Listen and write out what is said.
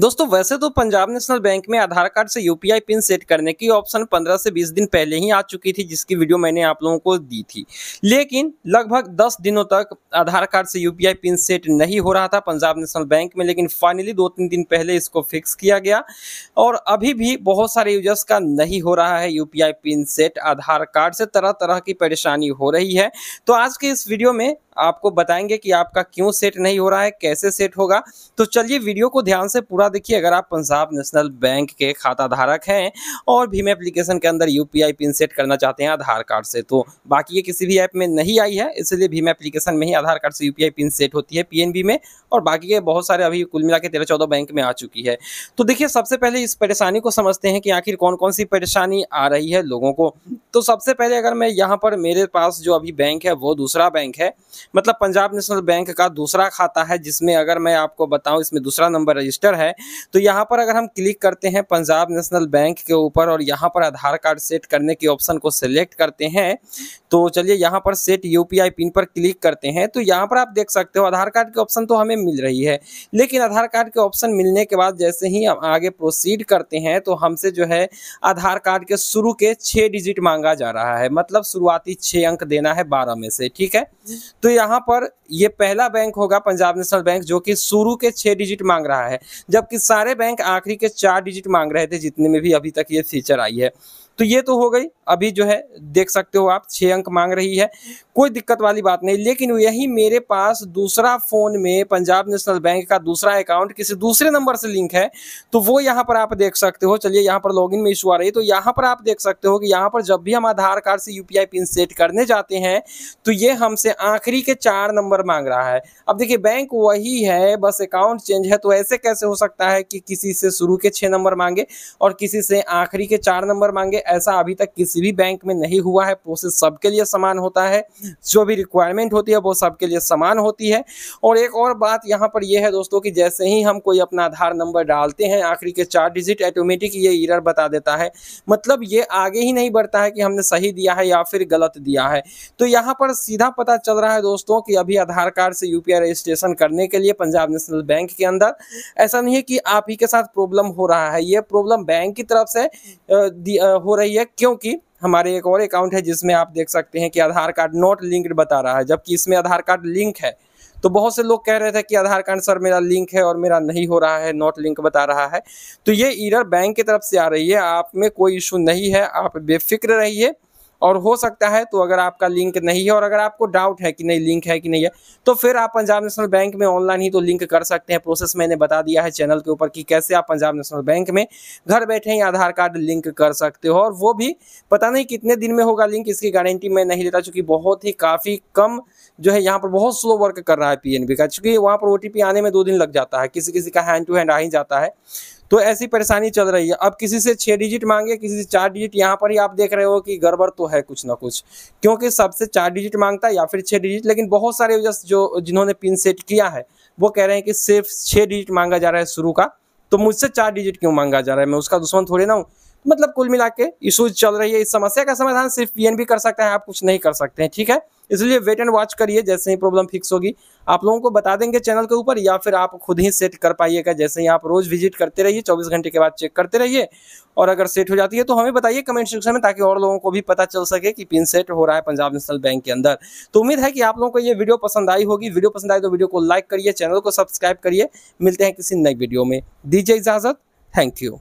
दोस्तों वैसे तो पंजाब नेशनल बैंक में आधार कार्ड से यूपीआई पिन सेट करने की ऑप्शन 15 से 20 दिन पहले ही आ चुकी थी जिसकी वीडियो मैंने आप लोगों को दी थी लेकिन लगभग 10 दिनों तक आधार कार्ड से यूपीआई पिन सेट नहीं हो रहा था पंजाब नेशनल बैंक में लेकिन फाइनली दो तीन दिन पहले इसको फिक्स किया गया और अभी भी बहुत सारे यूजर्स का नहीं हो रहा है U pin set Aadhaar card से तरह तरह की परेशानी हो रही है तो आज के इस वीडियो में आपको बताएंगे कि आपका क्यों सेट नहीं हो रहा है कैसे सेट होगा तो चलिए वीडियो को ध्यान से पूरा देखिए अगर आप पंजाब नेशनल बैंक के खाता धारक हैं और भीम एप्लीकेशन के अंदर यू पिन सेट करना चाहते हैं आधार कार्ड से तो बाकी ये किसी भी ऐप में नहीं आई है इसलिए भीम एप्लीकेशन में ही आधार कार्ड से यू पिन सेट होती है पी में और बाकी ये बहुत सारे अभी कुल मिला के तेरह चौदह बैंक में आ चुकी है तो देखिए सबसे पहले इस परेशानी को समझते हैं कि आखिर कौन कौन सी परेशानी आ रही है लोगों को तो सबसे पहले अगर मैं यहाँ पर मेरे पास जो अभी बैंक है वो दूसरा बैंक है मतलब पंजाब नेशनल बैंक का दूसरा खाता है जिसमें अगर मैं आपको बताऊं इसमें दूसरा नंबर रजिस्टर है तो यहाँ पर अगर हम क्लिक करते हैं पंजाब नेशनल बैंक के ऊपर और यहाँ पर आधार कार्ड सेट करने के ऑप्शन को सिलेक्ट करते हैं तो चलिए यहाँ पर सेट यू पिन पर क्लिक करते हैं तो यहाँ पर आप देख सकते हो आधार कार्ड के ऑप्शन तो हमें मिल रही है लेकिन आधार कार्ड के ऑप्शन मिलने के बाद जैसे ही हम आगे प्रोसीड करते हैं तो हमसे जो है आधार कार्ड के शुरू के छः डिजिट मांगा जा रहा है मतलब शुरुआती छः अंक देना है बारह में से ठीक है तो यहाँ पर ये पहला बैंक होगा पंजाब नेशनल बैंक जो कि शुरू के छह डिजिट मांग रहा है जबकि सारे बैंक आखिरी के चार डिजिट मांग रहे थे जितने में भी अभी तक ये फीचर आई है तो ये तो हो गई अभी जो है देख सकते हो आप छः अंक मांग रही है कोई दिक्कत वाली बात नहीं लेकिन यही मेरे पास दूसरा फ़ोन में पंजाब नेशनल बैंक का दूसरा अकाउंट किसी दूसरे नंबर से लिंक है तो वो यहाँ पर आप देख सकते हो चलिए यहाँ पर लॉग में इशू आ रही है तो यहाँ पर आप देख सकते हो कि यहाँ पर जब भी हम आधार कार्ड से यू पिन सेट करने जाते हैं तो ये हमसे आखिरी के चार नंबर मांग रहा है अब देखिए बैंक वही है बस अकाउंट चेंज है तो ऐसे कैसे हो सकता है कि किसी से शुरू के छः नंबर मांगे और किसी से आखिरी के चार नंबर मांगे ऐसा अभी तक किसी भी बैंक में नहीं हुआ है प्रोसेस सबके लिए समान होता है जो भी रिक्वायरमेंट होती है वो सबके लिए समान होती है और एक और बात यहाँ पर यह है दोस्तों कि जैसे ही हम कोई अपना आधार नंबर डालते हैं आखिरी के चार डिजिट ऑटोमेटिक ये ईरर बता देता है मतलब ये आगे ही नहीं बढ़ता है कि हमने सही दिया है या फिर गलत दिया है तो यहाँ पर सीधा पता चल रहा है दोस्तों कि अभी आधार कार्ड से यूपीआई रजिस्ट्रेशन करने के लिए पंजाब नेशनल बैंक के अंदर ऐसा नहीं है कि आप ही के साथ प्रॉब्लम हो रहा है ये प्रॉब्लम बैंक की तरफ से हो रही है क्योंकि हमारे एक और अकाउंट है जिसमें आप देख सकते हैं कि आधार कार्ड नॉट लिंक्ड बता रहा है जबकि इसमें आधार कार्ड लिंक है तो बहुत से लोग कह रहे थे कि आधार कार्ड सर मेरा लिंक है और मेरा नहीं हो रहा है नॉट लिंक बता रहा है तो ये ईरर बैंक की तरफ से आ रही है आप में कोई इशू नहीं है आप बेफिक्र रहिए और हो सकता है तो अगर आपका लिंक नहीं है और अगर आपको डाउट है कि नहीं लिंक है कि नहीं है तो फिर आप पंजाब नेशनल बैंक में ऑनलाइन ही तो लिंक कर सकते हैं प्रोसेस मैंने बता दिया है चैनल के ऊपर कि कैसे आप पंजाब नेशनल बैंक में घर बैठे ही आधार कार्ड लिंक कर सकते हो और वो भी पता नहीं कितने दिन में होगा लिंक इसकी गारंटी मैं नहीं लेता चूँकि बहुत ही काफ़ी कम जो है यहाँ पर बहुत स्लो वर्क कर रहा है पी का चूँकि वहाँ पर ओ आने में दो दिन लग जाता है किसी किसी का हैंड टू हैंड आ ही जाता है तो ऐसी परेशानी चल रही है अब किसी से छह डिजिट मांगे किसी से चार डिजिट यहाँ पर ही आप देख रहे हो कि गड़बड़ तो है कुछ ना कुछ क्योंकि सबसे चार डिजिट मांगता है या फिर छह डिजिट लेकिन बहुत सारे यूजर्स जो जिन्होंने पिन सेट किया है वो कह रहे हैं कि सिर्फ छह डिजिट मांगा जा रहा है शुरू का तो मुझसे चार डिजिट क्यों मांगा जा रहा है मैं उसका दुश्मन थोड़ी ना हूँ मतलब कुल मिला के इशूज चल रही है इस समस्या का समाधान सिर्फ पी कर सकता है आप कुछ नहीं कर सकते हैं ठीक है इसलिए वेट एंड वॉच करिए जैसे ही प्रॉब्लम फिक्स होगी आप लोगों को बता देंगे चैनल के ऊपर या फिर आप खुद ही सेट कर पाइएगा जैसे ही आप रोज विजिट करते रहिए 24 घंटे के बाद चेक करते रहिए और अगर सेट हो जाती है तो हमें बताइए कमेंट सेक्शन में ताकि और लोगों को भी पता चल सके कि पिन सेट हो रहा है पंजाब नेशनल बैंक के अंदर तो उम्मीद है कि आप लोगों को ये वीडियो पसंद आई होगी वीडियो पसंद आई तो वीडियो को लाइक करिए चैनल को सब्सक्राइब करिए मिलते हैं किसी नए वीडियो में दीजिए इजाजत थैंक यू